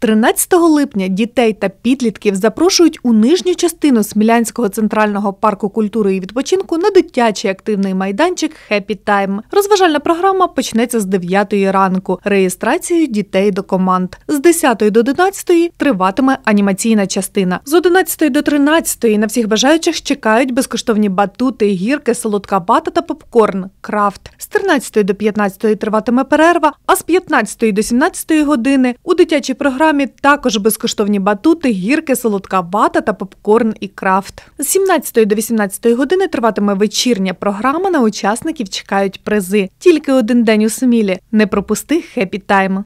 13 липня дітей та підлітків запрошують у нижню частину Смілянського центрального парку культури і відпочинку на дитячий активний майданчик «Хеппі Тайм». Розважальна програма почнеться з 9 ранку. Реєстрацією дітей до команд. З 10 до 11 триватиме анімаційна частина. З 11 до 13 на всіх бажаючих чекають безкоштовні батути, гірки, солодка бата та попкорн. Крафт з 13 до 15 триватиме перерва, а з 15 до 17 години у дитячій програмі саміт, також безкоштовні батути, гірки, солодка вата та попкорн і крафт. З 17 до 18 години триватиме вечірня програма. На учасників чекають призи. Тільки один день у Смілі. Не пропусти хеппі тайм.